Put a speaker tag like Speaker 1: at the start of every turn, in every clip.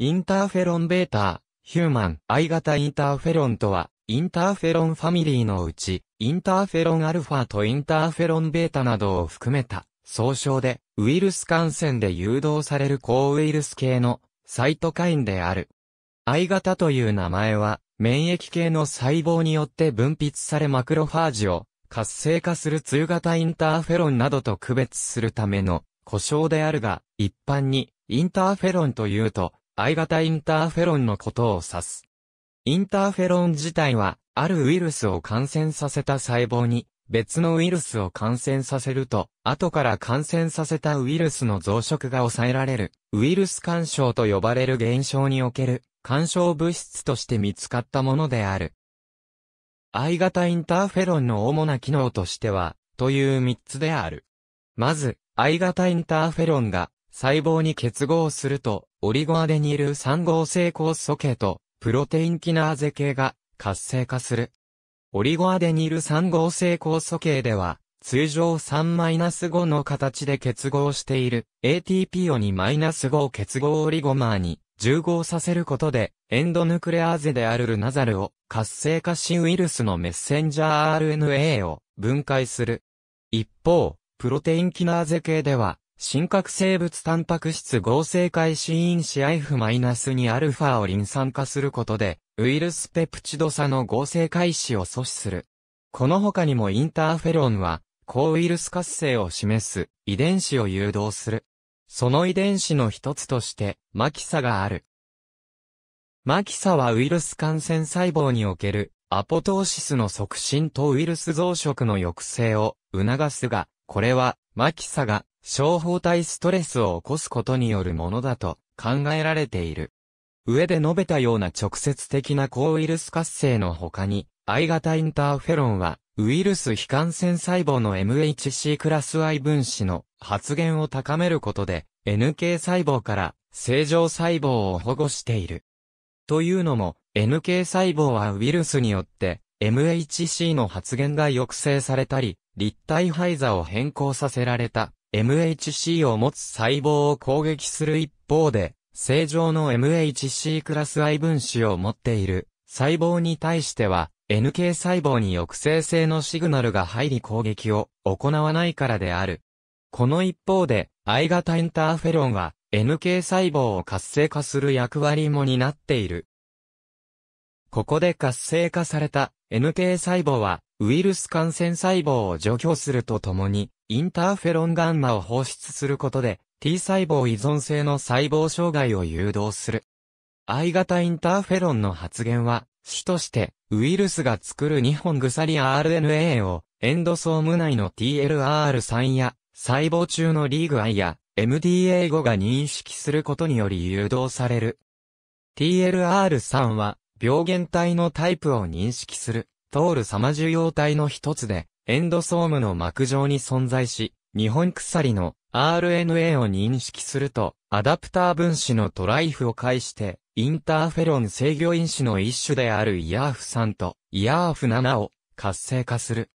Speaker 1: インターフェロンベータ、ヒューマン、I 型インターフェロンとは、インターフェロンファミリーのうち、インターフェロンアルファとインターフェロンベータなどを含めた、総称で、ウイルス感染で誘導される抗ウイルス系のサイトカインである。I 型という名前は、免疫系の細胞によって分泌されマクロファージを活性化する通型インターフェロンなどと区別するための故障であるが、一般にインターフェロンというと、I 型インターフェロンのことを指す。インターフェロン自体は、あるウイルスを感染させた細胞に、別のウイルスを感染させると、後から感染させたウイルスの増殖が抑えられる、ウイルス干渉と呼ばれる現象における、干渉物質として見つかったものである。I 型インターフェロンの主な機能としては、という3つである。まず、I 型インターフェロンが細胞に結合すると、オリゴアデニール3合成酵素系と、プロテインキナーゼ系が活性化する。オリゴアデニール3合成酵素系では、通常3-5の形で結合している ATP を2-5結合オリゴマーに重合させることで、エンドヌクレアーゼであるルナザルを活性化しウイルスのメッセンジャー RNA を分解する。一方、プロテインキナーゼ系では、真核生物タンパク質合成開始因子 IF- に α をリン酸化することで、ウイルスペプチド差の合成開始を阻止する。この他にもインターフェロンは、抗ウイルス活性を示す遺伝子を誘導する。その遺伝子の一つとして、マキサがある。マキサはウイルス感染細胞におけるアポトーシスの促進とウイルス増殖の抑制を促すが、これはマキサが小胞体ストレスを起こすことによるものだと考えられている。上で述べたような直接的な抗ウイルス活性の他に、I 型インターフェロンは、ウイルス非感染細胞の MHC クラス I 分子の発現を高めることで、NK 細胞から正常細胞を保護している。というのも、NK 細胞はウイルスによって、MHC の発現が抑制されたり、立体配座を変更させられた MHC を持つ細胞を攻撃する一方で、正常の MHC クラス I 分子を持っている細胞に対しては、NK 細胞に抑制性のシグナルが入り攻撃を行わないからである。この一方で、I 型インターフェロンは、NK 細胞を活性化する役割も担っている。ここで活性化された NK 細胞はウイルス感染細胞を除去するとともに、インターフェロンガンマを放出することで、T 細胞依存性の細胞障害を誘導する。I 型インターフェロンの発現は、主として、ウイルスが作る2本鎖 RNA を、エンドソーム内の TLR3 や、細胞中のリーグ I や、MDA5 が認識することにより誘導される。TLR3 は、病原体のタイプを認識する。通る様受容体の一つで、エンドソームの膜上に存在し、日本鎖の RNA を認識すると、アダプター分子のトライフを介して、インターフェロン制御因子の一種であるイヤーフ3とイヤーフ7を活性化する。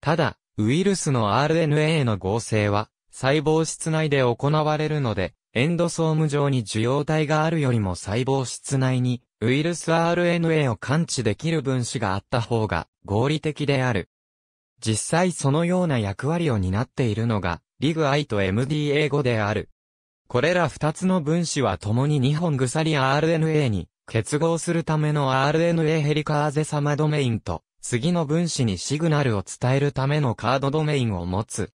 Speaker 1: ただ、ウイルスの RNA の合成は、細胞質内で行われるので、エンドソーム上に受容体があるよりも細胞質内にウイルス RNA を感知できる分子があった方が合理的である。実際そのような役割を担っているのが、リグアイと MDA5 である。これら2つの分子は共に2本鎖 RNA に結合するための RNA ヘリカーゼ様ドメインと、次の分子にシグナルを伝えるためのカードドメインを持つ。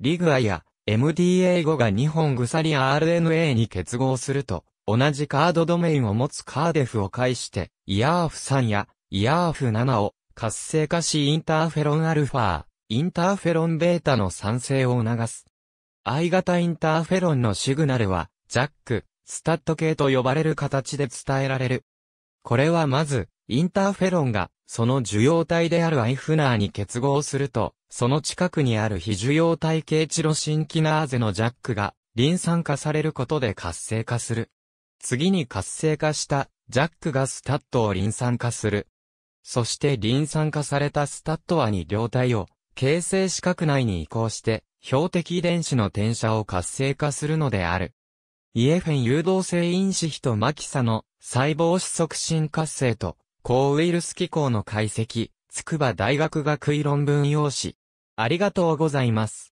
Speaker 1: リグアイや MDA5 が2本鎖 RNA に結合すると、同じカードドメインを持つカーデフを介して、イヤーフ3やイヤーフ7を活性化しインターフェロンアルファ、インターフェロンベータの産生を促す。I 型インターフェロンのシグナルは、ジャック、スタッド系と呼ばれる形で伝えられる。これはまず、インターフェロンが、その受容体であるアイフナーに結合すると、その近くにある非受容体系チロシンキナーゼのジャックが、リン酸化されることで活性化する。次に活性化したジャックがスタッドをリン酸化する。そしてリン酸化されたスタッドはに両体を形成四角内に移行して標的遺伝子の転写を活性化するのである。イエフェン誘導性因子比とマキサの細胞子促進活性と抗ウイルス機構の解析、筑波大学学位論文用紙。ありがとうございます。